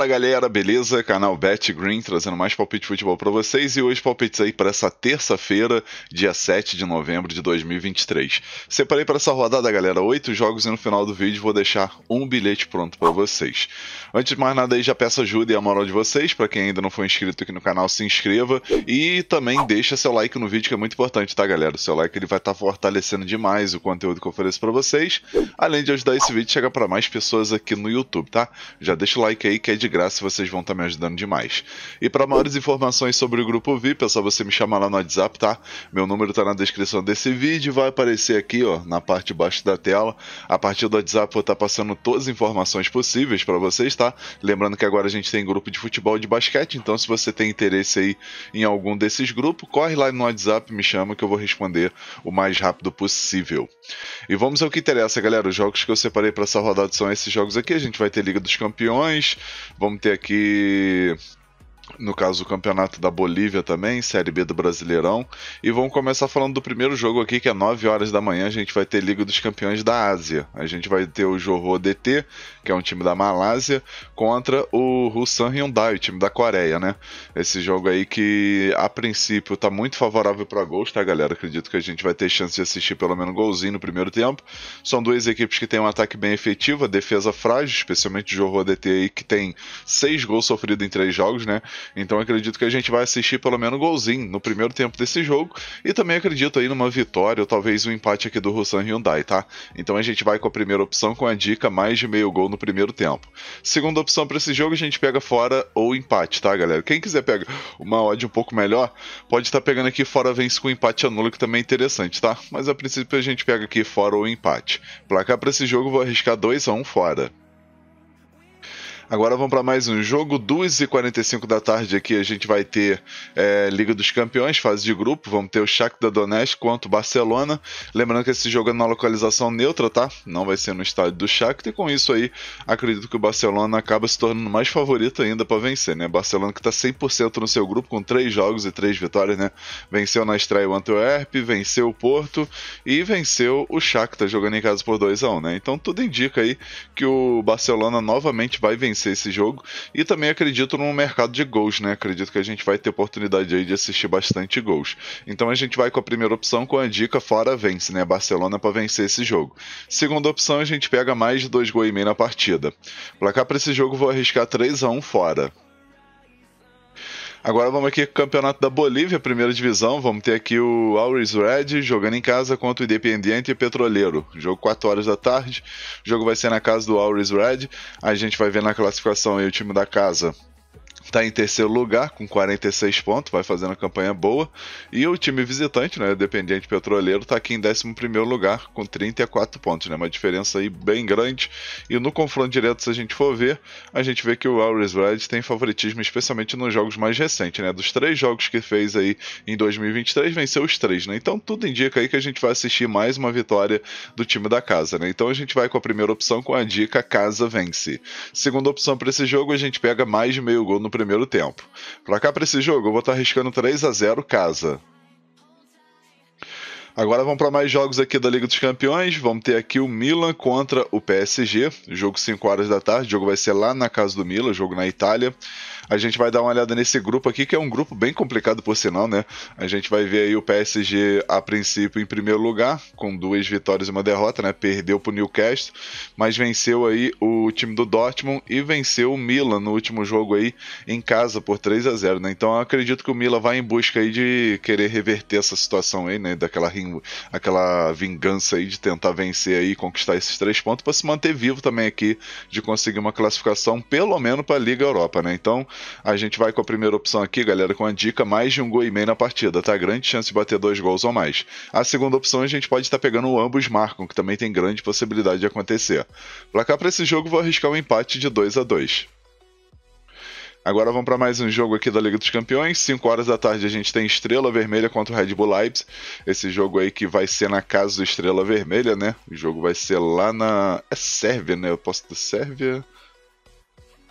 Fala galera, beleza? Canal Bet Green trazendo mais palpite de futebol para vocês e hoje palpites aí para essa terça-feira, dia 7 de novembro de 2023. Separei para essa rodada, galera, oito jogos e no final do vídeo vou deixar um bilhete pronto para vocês. Antes de mais nada aí já peço ajuda e a moral de vocês, para quem ainda não foi inscrito aqui no canal, se inscreva e também deixa seu like no vídeo que é muito importante, tá galera? O seu like ele vai estar tá fortalecendo demais o conteúdo que eu ofereço para vocês, além de ajudar esse vídeo a chegar para mais pessoas aqui no YouTube, tá? Já deixa o like aí que é de graça e vocês vão estar tá me ajudando demais. E para maiores informações sobre o grupo VIP, é só você me chamar lá no WhatsApp, tá? Meu número está na descrição desse vídeo, vai aparecer aqui, ó, na parte de baixo da tela. A partir do WhatsApp vou estar tá passando todas as informações possíveis para vocês, tá? Lembrando que agora a gente tem grupo de futebol e de basquete, então se você tem interesse aí em algum desses grupos, corre lá no WhatsApp, me chama que eu vou responder o mais rápido possível. E vamos ao que interessa, galera. Os jogos que eu separei para essa rodada são esses jogos aqui. A gente vai ter Liga dos Campeões, Vamos ter aqui no caso o campeonato da Bolívia também, Série B do Brasileirão. E vamos começar falando do primeiro jogo aqui, que é 9 horas da manhã, a gente vai ter Liga dos Campeões da Ásia. A gente vai ter o Johor DT, que é um time da Malásia, contra o Busan Hyundai, o time da Coreia, né? Esse jogo aí que a princípio tá muito favorável para gols, tá, galera? Acredito que a gente vai ter chance de assistir pelo menos golzinho no primeiro tempo. São duas equipes que têm um ataque bem efetivo, a defesa frágil, especialmente o Johor DT aí que tem seis gols sofridos em três jogos, né? Então acredito que a gente vai assistir pelo menos golzinho no primeiro tempo desse jogo e também acredito aí numa vitória ou talvez um empate aqui do Russan Hyundai, tá? Então a gente vai com a primeira opção com a dica mais de meio gol no primeiro tempo. Segunda opção para esse jogo a gente pega fora ou empate, tá, galera? Quem quiser pega uma odd um pouco melhor, pode estar tá pegando aqui fora vence com empate anulo que também é interessante, tá? Mas a princípio a gente pega aqui fora ou empate. Placar para esse jogo vou arriscar 2 a 1 um fora. Agora vamos para mais um jogo, 2h45 da tarde aqui a gente vai ter é, Liga dos Campeões, fase de grupo, vamos ter o Shakhtar Donetsk contra o Barcelona. Lembrando que esse jogo é na localização neutra, tá? Não vai ser no estádio do Shakhtar e com isso aí acredito que o Barcelona acaba se tornando mais favorito ainda para vencer, né? Barcelona que está 100% no seu grupo com 3 jogos e 3 vitórias, né? Venceu na estreia o Antwerp, venceu o Porto e venceu o Shakhtar jogando em casa por 2 a 1, né? Então tudo indica aí que o Barcelona novamente vai vencer conhecer esse jogo. E também acredito no mercado de gols, né? Acredito que a gente vai ter oportunidade aí de assistir bastante gols. Então a gente vai com a primeira opção com a dica fora vence, né? Barcelona para vencer esse jogo. Segunda opção, a gente pega mais de dois gols e meio na partida. Placar para esse jogo vou arriscar 3 a 1 fora. Agora vamos aqui o Campeonato da Bolívia, primeira divisão. Vamos ter aqui o Always Red jogando em casa contra o Independiente e Petroleiro. Jogo 4 horas da tarde. O jogo vai ser na casa do Always Red. A gente vai ver na classificação aí o time da casa está em terceiro lugar com 46 pontos, vai fazendo uma campanha boa. E o time visitante, né, dependente Petroleiro, está aqui em 11 primeiro lugar com 34 pontos, né, uma diferença aí bem grande. E no confronto direto, se a gente for ver, a gente vê que o Alves Red tem favoritismo, especialmente nos jogos mais recentes, né, dos três jogos que fez aí em 2023, venceu os três, né, então tudo indica aí que a gente vai assistir mais uma vitória do time da casa, né, então a gente vai com a primeira opção com a dica Casa Vence. Segunda opção para esse jogo, a gente pega mais de meio gol no primeiro primeiro tempo. Pra cá, pra esse jogo, eu vou estar tá arriscando 3 a 0 casa. Agora vamos para mais jogos aqui da Liga dos Campeões. Vamos ter aqui o Milan contra o PSG, jogo 5 horas da tarde. O jogo vai ser lá na casa do Milan, jogo na Itália. A gente vai dar uma olhada nesse grupo aqui, que é um grupo bem complicado por sinal, né? A gente vai ver aí o PSG a princípio em primeiro lugar, com duas vitórias e uma derrota, né? Perdeu para o Newcastle, mas venceu aí o time do Dortmund e venceu o Milan no último jogo aí em casa por 3 a 0, né? Então eu acredito que o Milan vai em busca aí de querer reverter essa situação aí, né, daquela aquela vingança aí de tentar vencer aí, conquistar esses três pontos para se manter vivo também aqui, de conseguir uma classificação pelo menos para a Liga Europa, né? Então a gente vai com a primeira opção aqui, galera, com a dica mais de um gol e meio na partida, tá? Grande chance de bater dois gols ou mais. A segunda opção a gente pode estar tá pegando ambos marcam, que também tem grande possibilidade de acontecer. Placar para esse jogo vou arriscar um empate de 2 a 2 Agora vamos para mais um jogo aqui da Liga dos Campeões. 5 horas da tarde a gente tem Estrela Vermelha contra o Red Bull Leipzig. Esse jogo aí que vai ser na casa do Estrela Vermelha, né? O jogo vai ser lá na. É Sérvia, né? Eu posso da Sérvia?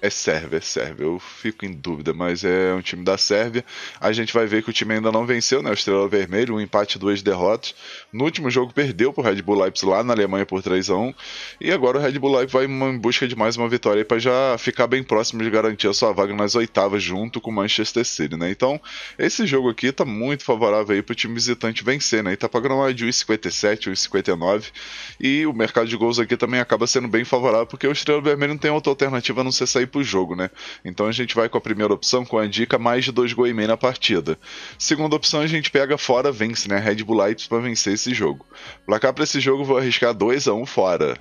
É Sérvia, é Sérvia. Eu fico em dúvida, mas é um time da Sérvia. A gente vai ver que o time ainda não venceu, né? O Estrela Vermelho, um empate, duas derrotas. No último jogo perdeu pro Red Bull Leipzig lá na Alemanha por 3 a 1 E agora o Red Bull Leipzig vai em busca de mais uma vitória para já ficar bem próximo de garantir a sua vaga nas oitavas junto com o Manchester City, né? Então, esse jogo aqui tá muito favorável aí pro time visitante vencer, né? E tá pagando uma de 1,57, 1,59. E o mercado de gols aqui também acaba sendo bem favorável, porque o Estrela Vermelho não tem outra alternativa a não ser sair para o tipo jogo, né? Então a gente vai com a primeira opção com a dica mais de dois gols e meio na partida. Segunda opção a gente pega fora, vence, né? Red Bull Leipzig para vencer esse jogo. Placar para esse jogo vou arriscar 2 a 1 um fora.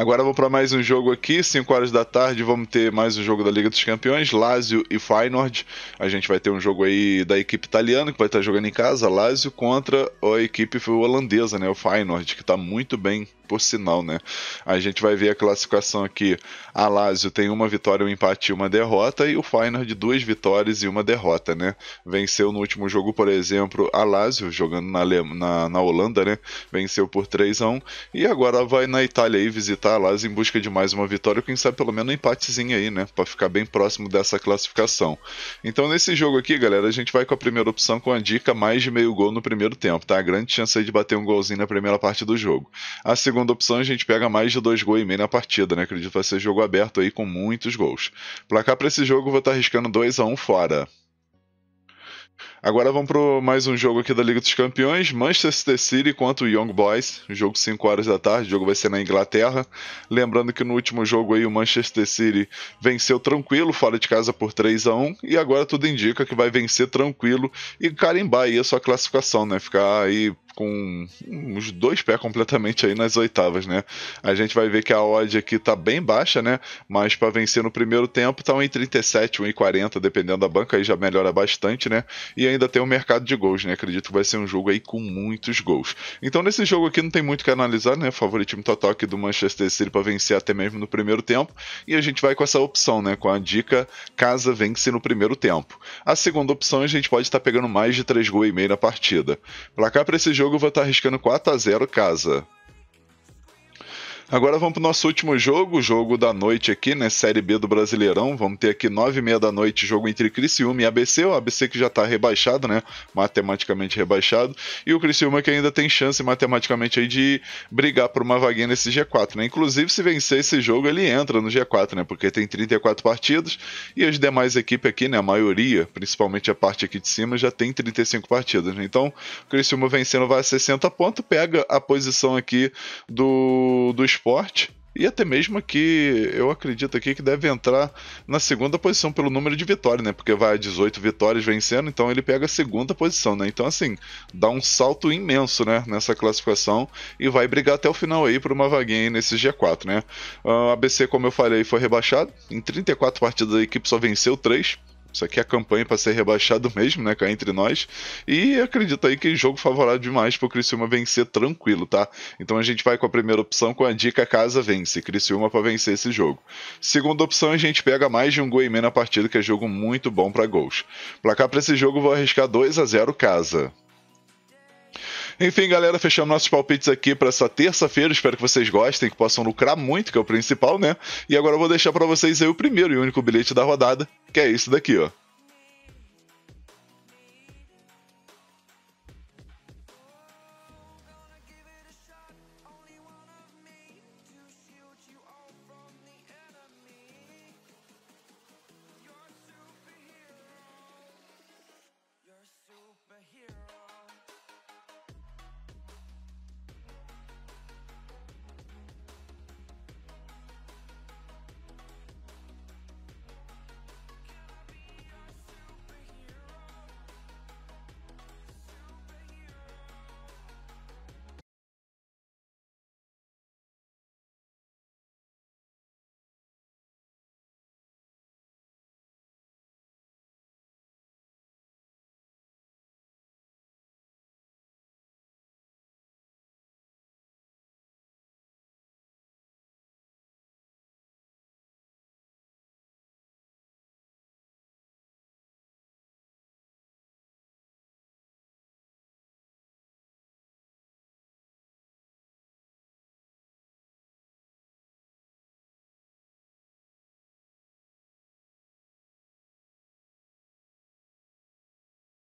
Agora vou para mais um jogo aqui, 5 horas da tarde, vamos ter mais um jogo da Liga dos Campeões, Lazio e Feyenoord. A gente vai ter um jogo aí da equipe italiana que vai estar jogando em casa, Lazio contra a equipe holandesa, né, o Feyenoord, que está muito bem, por sinal, né? A gente vai ver a classificação aqui. A Lazio tem uma vitória, um empate e uma derrota e o Feyenoord duas vitórias e uma derrota, né? Venceu no último jogo, por exemplo, a Lazio jogando na, na, na Holanda, né? Venceu por 3 a 1 e agora vai na Itália aí visitar enfrentar tá em busca de mais uma vitória, quem sabe pelo menos um empatezinho aí, né? Para ficar bem próximo dessa classificação. Então nesse jogo aqui, galera, a gente vai com a primeira opção com a dica mais de meio gol no primeiro tempo, tá? Grande chance aí de bater um golzinho na primeira parte do jogo. A segunda opção a gente pega mais de dois gols e meio na partida, né? Acredito que vai ser jogo aberto aí com muitos gols. Placar para esse jogo vou estar tá arriscando 2 a 1 um fora. Agora vamos para mais um jogo aqui da Liga dos Campeões, Manchester City contra o Young Boys, jogo 5 horas da tarde, o jogo vai ser na Inglaterra. Lembrando que no último jogo aí o Manchester City venceu tranquilo fora de casa por 3 a 1 e agora tudo indica que vai vencer tranquilo e carimbar aí a sua classificação, né? Ficar aí com os dois pés completamente aí nas oitavas, né? A gente vai ver que a odd aqui tá bem baixa, né? Mas para vencer no primeiro tempo tá 1,37, 1,40, dependendo da banca, aí já melhora bastante, né? E ainda ainda tem o um mercado de gols, né? Acredito que vai ser um jogo aí com muitos gols. Então nesse jogo aqui não tem muito o que analisar, né? Favoritismo total aqui do Manchester City para vencer até mesmo no primeiro tempo. E a gente vai com essa opção, né? Com a dica casa vence no primeiro tempo. A segunda opção a gente pode estar tá pegando mais de 3 gols e meio na partida. Placar para esse jogo eu vou estar tá arriscando 4 a 0 casa. Agora vamos para o nosso último jogo, jogo da noite aqui, né? Série B do Brasileirão. Vamos ter aqui 9h30 da noite, jogo entre Criciúma e ABC. O ABC que já está rebaixado, né? Matematicamente rebaixado. E o Criciúma que ainda tem chance matematicamente aí de brigar por uma vaguinha nesse G4, né? Inclusive, se vencer esse jogo, ele entra no G4, né? Porque tem 34 partidas e as demais equipes aqui, né? A maioria, principalmente a parte aqui de cima, já tem 35 partidas, né? Então, o Criciúma vencendo vai a 60 pontos, pega a posição aqui do, dos esporte. E até mesmo que eu acredito aqui que deve entrar na segunda posição pelo número de vitórias, né? Porque vai a 18 vitórias vencendo, então ele pega a segunda posição, né? Então, assim, dá um salto imenso, né? Nessa classificação e vai brigar até o final aí por uma vaguinha aí nesse G4, né? ABC, ah, como eu falei, foi rebaixado. Em 34 partidas a equipe só venceu 3 isso aqui é a campanha para ser rebaixado mesmo, né? Cá entre nós. E acredito aí que é jogo favorável demais pro Criciúma vencer tranquilo, tá? Então a gente vai com a primeira opção com a dica casa vence. Criciúma para vencer esse jogo. Segunda opção, a gente pega mais de um gol e meio na partida, que é jogo muito bom para gols. Placar para esse jogo, vou arriscar 2 a 0 casa. Enfim, galera, fechamos nossos palpites aqui para essa terça-feira. Espero que vocês gostem, que possam lucrar muito, que é o principal, né? E agora eu vou deixar para vocês aí o primeiro e único bilhete da rodada, que é esse daqui, ó.